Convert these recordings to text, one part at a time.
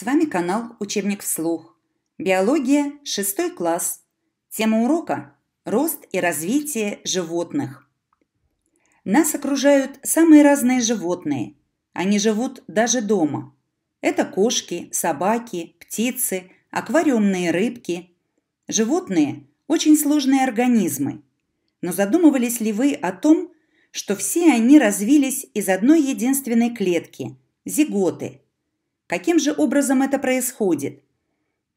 С вами канал «Учебник вслух». Биология, 6 класс. Тема урока – рост и развитие животных. Нас окружают самые разные животные. Они живут даже дома. Это кошки, собаки, птицы, аквариумные рыбки. Животные – очень сложные организмы. Но задумывались ли вы о том, что все они развились из одной единственной клетки – зиготы – Каким же образом это происходит?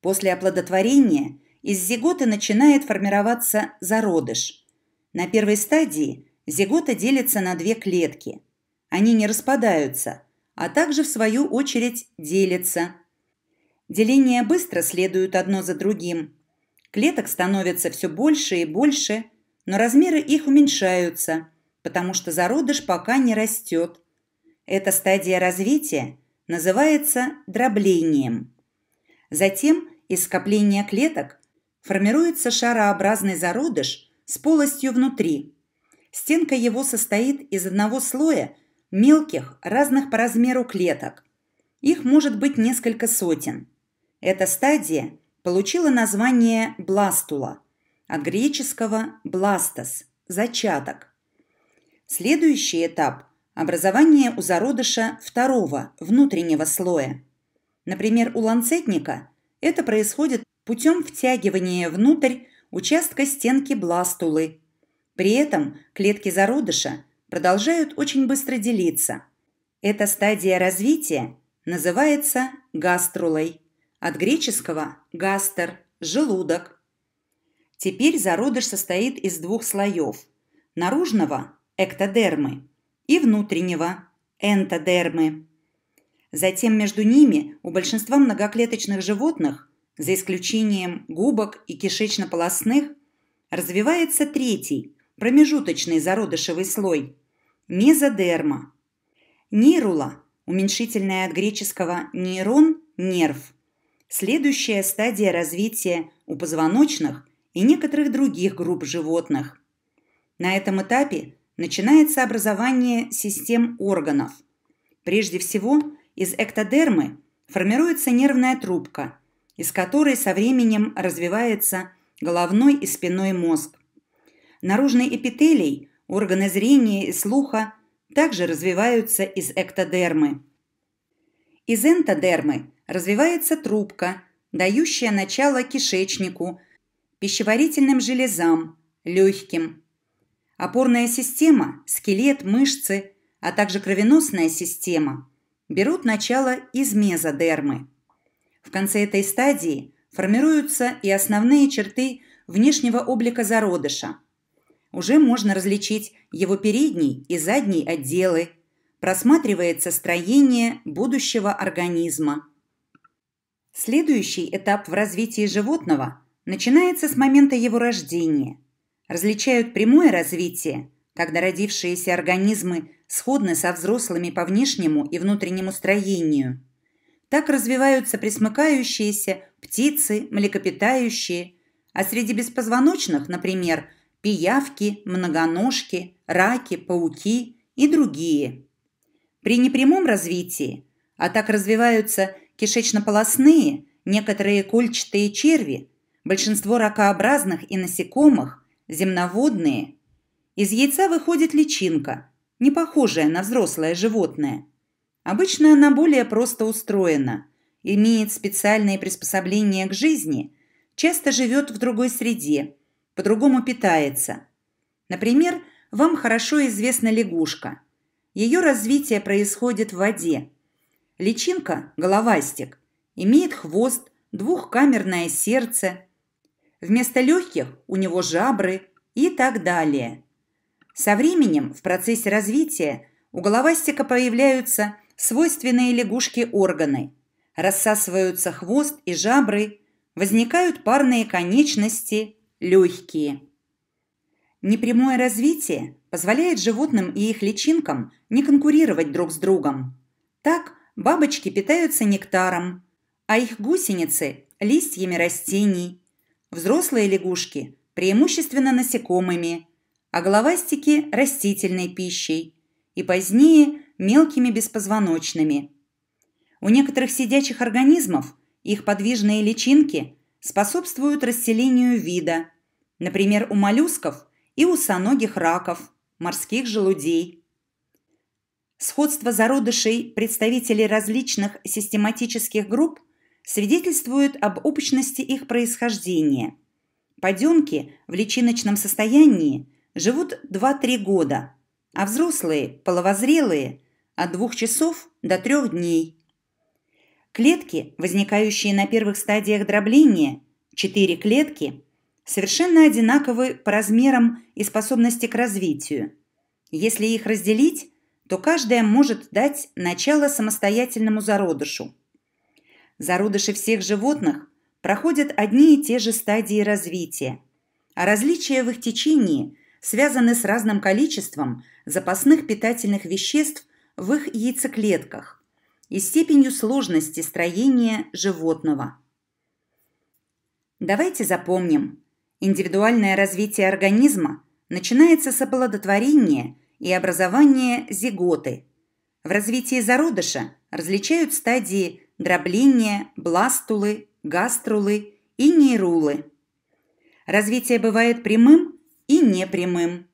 После оплодотворения из зиготы начинает формироваться зародыш. На первой стадии зигота делится на две клетки. Они не распадаются, а также в свою очередь делятся. Деления быстро следуют одно за другим. Клеток становится все больше и больше, но размеры их уменьшаются, потому что зародыш пока не растет. Эта стадия развития – называется дроблением. Затем из скопления клеток формируется шарообразный зародыш с полостью внутри. Стенка его состоит из одного слоя мелких, разных по размеру клеток. Их может быть несколько сотен. Эта стадия получила название бластула, от греческого «бластос» – «зачаток». Следующий этап Образование у зародыша второго, внутреннего слоя. Например, у ланцетника это происходит путем втягивания внутрь участка стенки бластулы. При этом клетки зародыша продолжают очень быстро делиться. Эта стадия развития называется гаструлой. От греческого «гастер» – желудок. Теперь зародыш состоит из двух слоев – наружного – эктодермы и внутреннего – энтодермы. Затем между ними у большинства многоклеточных животных, за исключением губок и кишечно-полосных, развивается третий, промежуточный зародышевый слой – мезодерма. Нирула, уменьшительная от греческого нейрон – нерв. Следующая стадия развития у позвоночных и некоторых других групп животных. На этом этапе начинается образование систем органов. Прежде всего, из эктодермы формируется нервная трубка, из которой со временем развивается головной и спинной мозг. Наружный эпителий, органы зрения и слуха также развиваются из эктодермы. Из энтодермы развивается трубка, дающая начало кишечнику, пищеварительным железам, легким – Опорная система, скелет, мышцы, а также кровеносная система берут начало из мезодермы. В конце этой стадии формируются и основные черты внешнего облика зародыша. Уже можно различить его передний и задний отделы, просматривается строение будущего организма. Следующий этап в развитии животного начинается с момента его рождения – различают прямое развитие, когда родившиеся организмы сходны со взрослыми по внешнему и внутреннему строению. Так развиваются присмыкающиеся, птицы, млекопитающие, а среди беспозвоночных, например, пиявки, многоножки, раки, пауки и другие. При непрямом развитии, а так развиваются кишечно-полосные, некоторые кольчатые черви, большинство ракообразных и насекомых, земноводные. Из яйца выходит личинка, не похожая на взрослое животное. Обычно она более просто устроена, имеет специальные приспособления к жизни, часто живет в другой среде, по-другому питается. Например, вам хорошо известна лягушка. Ее развитие происходит в воде. Личинка – головастик, имеет хвост, двухкамерное сердце – Вместо легких у него жабры и так далее. Со временем в процессе развития у головастика появляются свойственные лягушке органы. Рассасываются хвост и жабры, возникают парные конечности, легкие. Непрямое развитие позволяет животным и их личинкам не конкурировать друг с другом. Так бабочки питаются нектаром, а их гусеницы – листьями растений – Взрослые лягушки – преимущественно насекомыми, а головастики – растительной пищей, и позднее – мелкими беспозвоночными. У некоторых сидячих организмов их подвижные личинки способствуют расселению вида, например, у моллюсков и у соногих раков, морских желудей. Сходство зародышей представителей различных систематических групп – свидетельствуют об общности их происхождения. Подемки в личиночном состоянии живут 2-3 года, а взрослые, половозрелые, от 2 часов до 3 дней. Клетки, возникающие на первых стадиях дробления, 4 клетки, совершенно одинаковы по размерам и способности к развитию. Если их разделить, то каждая может дать начало самостоятельному зародышу. Зародыши всех животных проходят одни и те же стадии развития, а различия в их течении связаны с разным количеством запасных питательных веществ в их яйцеклетках и степенью сложности строения животного. Давайте запомним, индивидуальное развитие организма начинается с оплодотворения и образования зиготы. В развитии зародыша различают стадии дробления, бластулы, гаструлы и нейрулы. Развитие бывает прямым и непрямым.